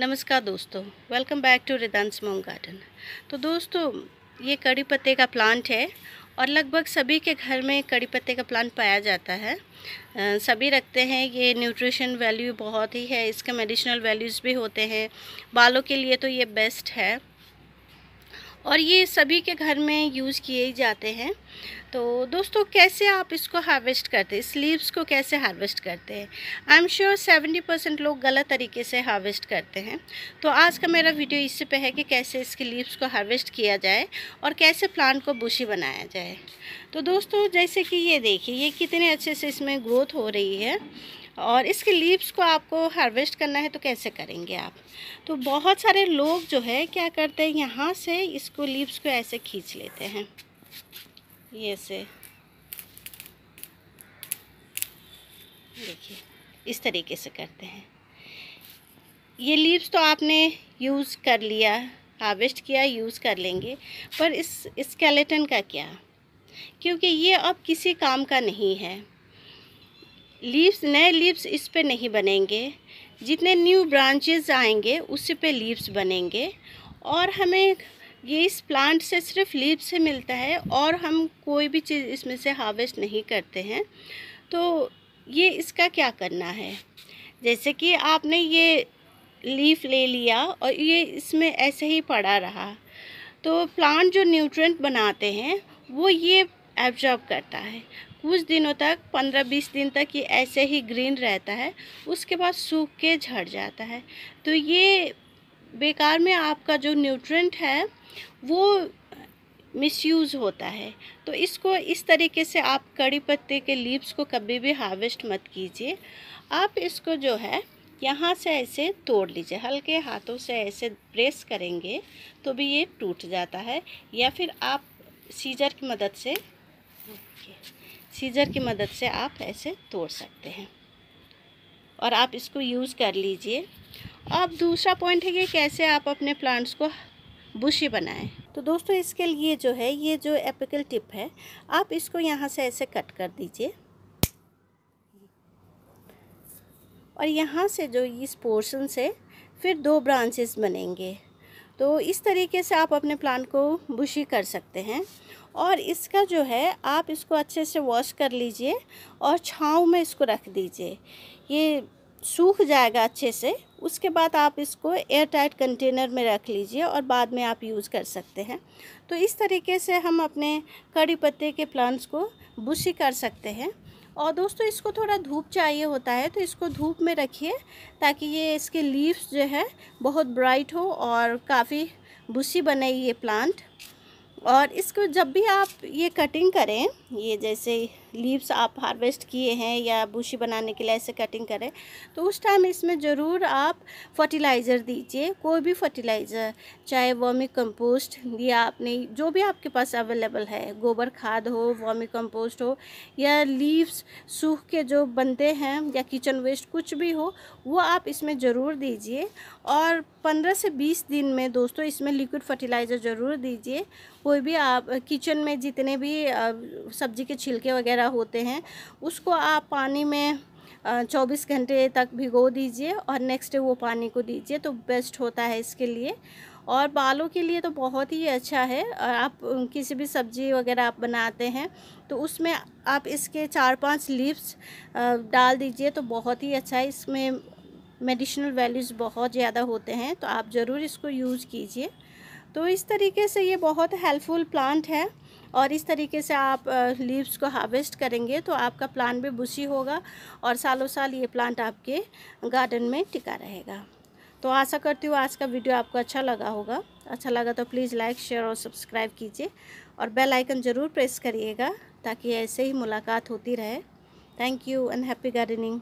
नमस्कार दोस्तों welcome back to रिदांस मोम गार्डन तो दोस्तों ये कड़ी पत्ते का प्लांट है और लगभग सभी के घर में कड़ी पत्ते का प्लांट पाया जाता है सभी रखते हैं ये न्यूट्रिशन वैल्यू बहुत ही है इसके मेडिसिनल वैल्यूज़ भी होते हैं बालों के लिए तो ये बेस्ट है और ये सभी के घर में यूज़ किए ही जाते हैं तो दोस्तों कैसे आप इसको हार्वेस्ट करते हैं स्लीव्स को कैसे हार्वेस्ट करते हैं I am sure seventy percent लोग गलत तरीके से हार्वेस्ट करते हैं तो आज का मेरा वीडियो इससे पे है कि कैसे इसके लीव्स को हार्वेस्ट किया जाए और कैसे प्लांट को बुशी बनाया जाए तो दोस्तों जैसे कि ये देखिए ये कितने अच्छे से इसमें ग्रोथ हो रही है और इसके लीव्स को आपको हार्वेस्ट करना है तो कैसे करेंगे आप तो बहुत सारे लोग जो है क्या करते हैं यहाँ से इसको लीव्स को ऐसे खींच लेते हैं ये से देखिए इस तरीके से करते हैं ये लीव्स तो आपने यूज़ कर लिया हार्वेस्ट किया यूज़ कर लेंगे पर इस स्केलेटन का क्या क्योंकि ये अब किसी काम का नहीं है लीव्स नए लीव्स इस पे नहीं बनेंगे जितने न्यू ब्रांचेस आएंगे उस पे लीव्स बनेंगे और हमें ये इस प्लांट से सिर्फ लीव्स से मिलता है और हम कोई भी चीज़ इसमें से हार्वेस्ट नहीं करते हैं तो ये इसका क्या करना है जैसे कि आपने ये लीफ ले लिया और ये इसमें ऐसे ही पड़ा रहा तो प्लांट जो न्यूट्रेंट बनाते हैं वो ये एब्जॉर्ब करता है कुछ दिनों तक पंद्रह बीस दिन तक ये ऐसे ही ग्रीन रहता है उसके बाद सूख के झड़ जाता है तो ये बेकार में आपका जो न्यूट्रेंट है वो मिसयूज़ होता है तो इसको इस तरीके से आप कड़ी पत्ते के लीव्स को कभी भी हार्वेस्ट मत कीजिए आप इसको जो है यहाँ से ऐसे तोड़ लीजिए हल्के हाथों से ऐसे प्रेस करेंगे तो भी ये टूट जाता है या फिर आप सीजर की मदद से सीजर की मदद से आप ऐसे तोड़ सकते हैं और आप इसको यूज़ कर लीजिए अब दूसरा पॉइंट है कि कैसे आप अपने प्लांट्स को बुशी बनाएं तो दोस्तों इसके लिए जो है ये जो एपिकल टिप है आप इसको यहाँ से ऐसे कट कर दीजिए और यहाँ से जो इस पोर्शन से फिर दो ब्रांचेस बनेंगे तो इस तरीके से आप अपने प्लांट को बुशी कर सकते हैं और इसका जो है आप इसको अच्छे से वॉश कर लीजिए और छाँव में इसको रख दीजिए ये सूख जाएगा अच्छे से उसके बाद आप इसको एयर टाइट कंटेनर में रख लीजिए और बाद में आप यूज़ कर सकते हैं तो इस तरीके से हम अपने कड़ी पत्ते के प्लांट्स को बुशी कर सकते हैं और दोस्तों इसको थोड़ा धूप चाहिए होता है तो इसको धूप में रखिए ताकि ये इसके लीव्स जो है बहुत ब्राइट हो और काफ़ी भूसी बने ये प्लांट और इसको जब भी आप ये कटिंग करें ये जैसे लीव्स आप हार्वेस्ट किए हैं या बूशी बनाने के लिए ऐसे कटिंग करें तो उस टाइम इसमें ज़रूर आप फर्टिलाइज़र दीजिए कोई भी फर्टिलाइज़र चाहे वॉमिक कंपोस्ट या आपने जो भी आपके पास अवेलेबल है गोबर खाद हो वॉमिक कंपोस्ट हो या लीव्स सूख के जो बनते हैं या किचन वेस्ट कुछ भी हो वो आप इसमें ज़रूर दीजिए और पंद्रह से बीस दिन में दोस्तों इसमें लिक्विड फर्टिलाइज़र ज़रूर दीजिए कोई भी आप किचन में जितने भी सब्जी के छिलके वगैरह वगैरह होते हैं उसको आप पानी में चौबीस घंटे तक भिगो दीजिए और नेक्स्ट डे वो पानी को दीजिए तो बेस्ट होता है इसके लिए और बालों के लिए तो बहुत ही अच्छा है आप किसी भी सब्ज़ी वगैरह आप बनाते हैं तो उसमें आप इसके चार पांच लीव्स डाल दीजिए तो बहुत ही अच्छा है इसमें मेडिसिनल वैल्यूज़ बहुत ज़्यादा होते हैं तो आप ज़रूर इसको यूज़ कीजिए तो इस तरीके से ये बहुत हेल्पफुल प्लांट है और इस तरीके से आप लीव्स को हार्वेस्ट करेंगे तो आपका प्लांट भी बुशी होगा और सालों साल ये प्लांट आपके गार्डन में टिका रहेगा तो आशा करती हूँ आज का वीडियो आपको अच्छा लगा होगा अच्छा लगा तो प्लीज़ लाइक शेयर और सब्सक्राइब कीजिए और बेल आइकन ज़रूर प्रेस करिएगा ताकि ऐसे ही मुलाकात होती रहे thank you and happy gardening